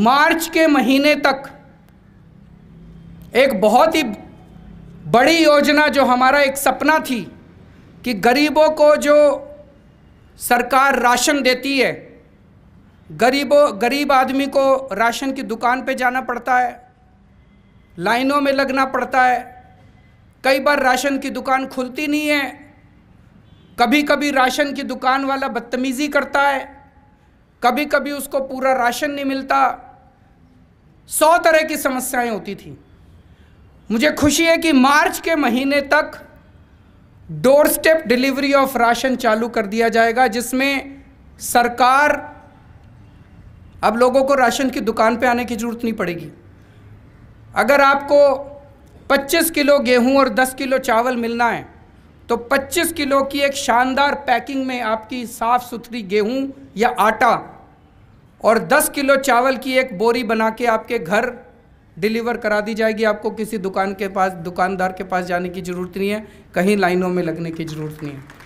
मार्च के महीने तक एक बहुत ही बड़ी योजना जो हमारा एक सपना थी कि गरीबों को जो सरकार राशन देती है गरीबों गरीब आदमी को राशन की दुकान पे जाना पड़ता है लाइनों में लगना पड़ता है कई बार राशन की दुकान खुलती नहीं है कभी कभी राशन की दुकान वाला बदतमीज़ी करता है कभी कभी उसको पूरा राशन नहीं मिलता सौ तरह की समस्याएं होती थी मुझे खुशी है कि मार्च के महीने तक door step delivery of ration चालू कर दिया जाएगा जिसमें सरकार अब लोगों को राशन की दुकान पे आने की ज़रूरत नहीं पड़ेगी अगर आपको 25 किलो गेहूं और 10 किलो चावल मिलना है तो 25 किलो की एक शानदार पैकिंग में आपकी साफ़ सुथरी गेहूं या आटा और 10 किलो चावल की एक बोरी बना के आपके घर डिलीवर करा दी जाएगी आपको किसी दुकान के पास दुकानदार के पास जाने की ज़रूरत नहीं है कहीं लाइनों में लगने की ज़रूरत नहीं है